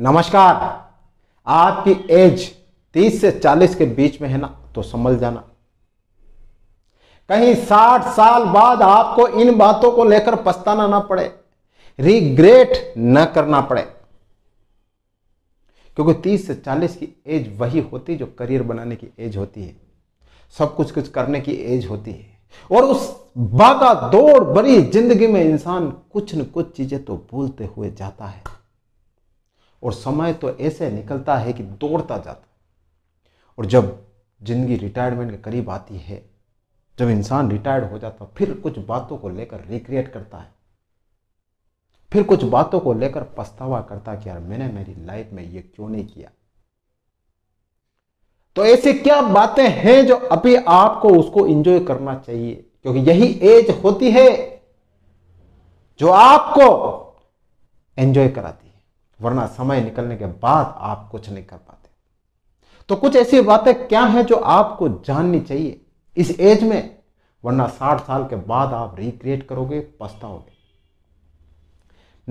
नमस्कार आपकी एज 30 से 40 के बीच में है ना तो संभल जाना कहीं 60 साल बाद आपको इन बातों को लेकर पछताना ना पड़े रिग्रेट न करना पड़े क्योंकि 30 से 40 की एज वही होती है जो करियर बनाने की एज होती है सब कुछ कुछ करने की एज होती है और उस बागा दौड़ बड़ी जिंदगी में इंसान कुछ न कुछ चीजें तो भूलते हुए जाता है और समय तो ऐसे निकलता है कि दौड़ता जाता है और जब ज़िंदगी रिटायरमेंट के करीब आती है जब इंसान रिटायर्ड हो जाता फिर कुछ बातों को लेकर रिक्रिएट करता है फिर कुछ बातों को लेकर पछतावा करता कि यार मैंने मेरी लाइफ में ये क्यों नहीं किया तो ऐसी क्या बातें हैं जो अभी आपको उसको एंजॉय करना चाहिए क्योंकि यही एज होती है जो आपको एंजॉय कराती वरना समय निकलने के बाद आप कुछ नहीं कर पाते तो कुछ ऐसी बातें क्या हैं जो आपको जाननी चाहिए इस एज में वरना साठ साल के बाद आप रिक्रिएट करोगे पछताओगे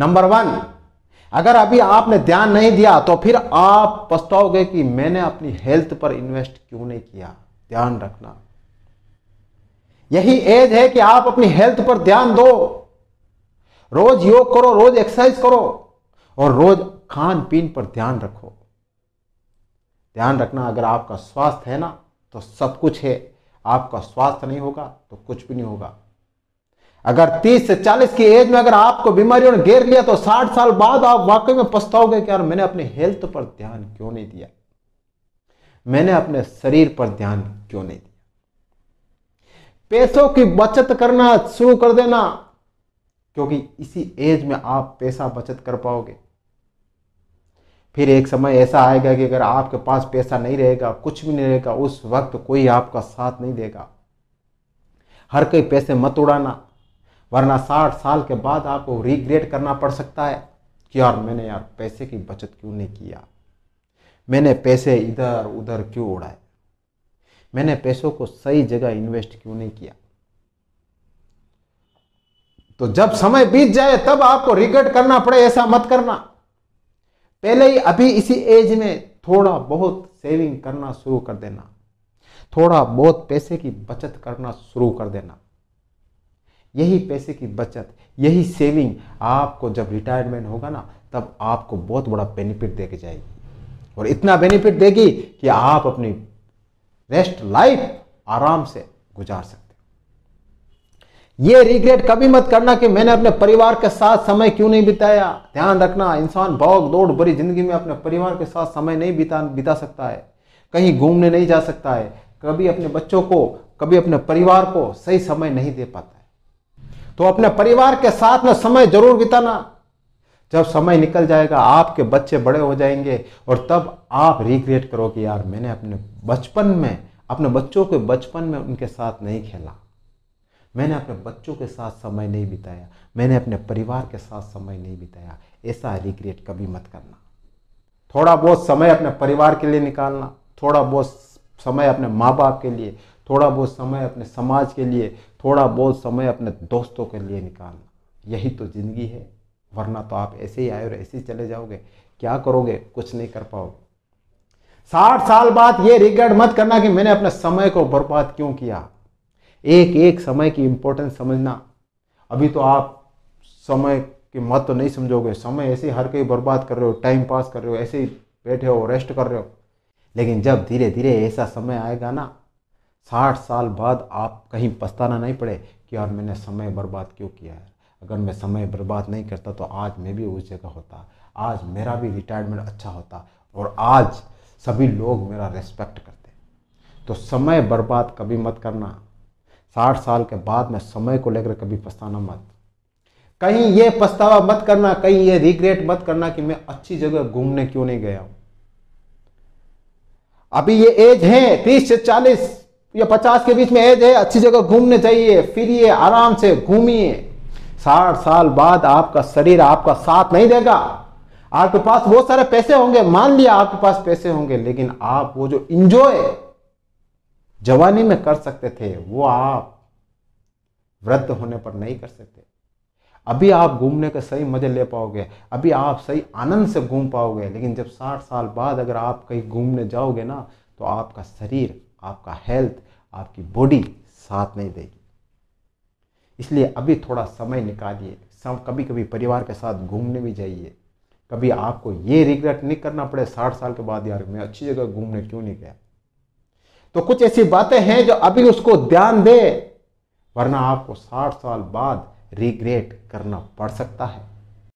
नंबर वन अगर अभी आपने ध्यान नहीं दिया तो फिर आप पछताओगे कि मैंने अपनी हेल्थ पर इन्वेस्ट क्यों नहीं किया ध्यान रखना यही एज है कि आप अपनी हेल्थ पर ध्यान दो रोज योग करो रोज एक्सरसाइज करो और रोज खान पीन पर ध्यान रखो ध्यान रखना अगर आपका स्वास्थ्य है ना तो सब कुछ है आपका स्वास्थ्य नहीं होगा तो कुछ भी नहीं होगा अगर 30 से 40 की एज में अगर आपको बीमारियों ने घेर लिया तो 60 साल बाद आप वाकई में पछताओगे कि यार मैंने अपने हेल्थ पर ध्यान क्यों नहीं दिया मैंने अपने शरीर पर ध्यान क्यों नहीं दिया पैसों की बचत करना शुरू कर देना क्योंकि इसी एज में आप पैसा बचत कर पाओगे फिर एक समय ऐसा आएगा कि अगर आपके पास पैसा नहीं रहेगा कुछ भी नहीं रहेगा उस वक्त कोई आपका साथ नहीं देगा हर कोई पैसे मत उड़ाना वरना साठ साल के बाद आपको रिग्रेट करना पड़ सकता है कि यार मैंने यार पैसे की बचत क्यों नहीं किया मैंने पैसे इधर उधर क्यों उड़ाए मैंने पैसों को सही जगह इन्वेस्ट क्यों नहीं किया तो जब समय बीत जाए तब आपको रिग्रेट करना पड़े ऐसा मत करना पहले ही अभी इसी एज में थोड़ा बहुत सेविंग करना शुरू कर देना थोड़ा बहुत पैसे की बचत करना शुरू कर देना यही पैसे की बचत यही सेविंग आपको जब रिटायरमेंट होगा ना तब आपको बहुत बड़ा बेनिफिट दे के जाएगी और इतना बेनिफिट देगी कि आप अपनी रेस्ट लाइफ आराम से गुजार सकते ये रिग्रेट कभी मत करना कि मैंने अपने परिवार के साथ समय क्यों नहीं बिताया ध्यान रखना इंसान भाग दौड़ भरी जिंदगी में अपने परिवार के साथ समय नहीं बिता बिता सकता है कहीं घूमने नहीं जा सकता है कभी अपने बच्चों को कभी अपने परिवार को सही समय नहीं दे पाता है तो अपने परिवार के साथ में समय जरूर बिताना जब समय निकल जाएगा आपके बच्चे बड़े हो जाएंगे और तब आप रिक्रिएट करोगे यार मैंने अपने बचपन में अपने बच्चों के बचपन में उनके साथ नहीं खेला मैंने अपने बच्चों के साथ समय नहीं बिताया मैंने अपने परिवार के साथ समय नहीं बिताया ऐसा रिग्रेट कभी मत करना थोड़ा बहुत समय अपने परिवार के लिए निकालना थोड़ा बहुत समय अपने माँ बाप के लिए थोड़ा बहुत समय अपने समाज के लिए थोड़ा बहुत समय अपने दोस्तों के लिए निकालना यही तो ज़िंदगी है वरना तो आप ऐसे ही आए और ऐसे ही चले जाओगे क्या करोगे कुछ नहीं कर पाओगे साठ साल बाद ये रिग्रेट मत करना कि मैंने अपने समय को बर्बाद क्यों किया एक एक समय की इम्पोर्टेंस समझना अभी तो आप समय के महत्व तो नहीं समझोगे समय ऐसे हर कहीं बर्बाद कर रहे हो टाइम पास कर रहे हो ऐसे ही बैठे हो रेस्ट कर रहे हो लेकिन जब धीरे धीरे ऐसा समय आएगा ना साठ साल बाद आप कहीं पछताना नहीं पड़े कि यार मैंने समय बर्बाद क्यों किया है अगर मैं समय बर्बाद नहीं करता तो आज मैं भी उस जगह होता आज मेरा भी रिटायरमेंट अच्छा होता और आज सभी लोग मेरा रेस्पेक्ट करते तो समय बर्बाद कभी मत करना साठ साल के बाद में समय को लेकर कभी पछताना मत कहीं ये पछतावा मत करना कहीं ये रिग्रेट मत करना कि मैं अच्छी जगह घूमने क्यों नहीं गया अभी ये एज है तीस से चालीस या पचास के बीच में एज है अच्छी जगह घूमने चाहिए फिरिए आराम से घूमिए साठ साल बाद आपका शरीर आपका साथ नहीं देगा आपके पास बहुत सारे पैसे होंगे मान लिया आपके पास पैसे होंगे लेकिन आप वो जो इंजॉय जवानी में कर सकते थे वो आप वृद्ध होने पर नहीं कर सकते अभी आप घूमने के सही मज़े ले पाओगे अभी आप सही आनंद से घूम पाओगे लेकिन जब साठ साल बाद अगर आप कहीं घूमने जाओगे ना तो आपका शरीर आपका हेल्थ आपकी बॉडी साथ नहीं देगी इसलिए अभी थोड़ा समय निकालिए कभी कभी परिवार के साथ घूमने भी जाइए कभी आपको ये रिग्रेट नहीं करना पड़े साठ साल के बाद यार मैं अच्छी जगह घूमने क्यों नहीं गया तो कुछ ऐसी बातें हैं जो अभी उसको ध्यान दे वरना आपको 60 साल बाद रिग्रेट करना पड़ सकता है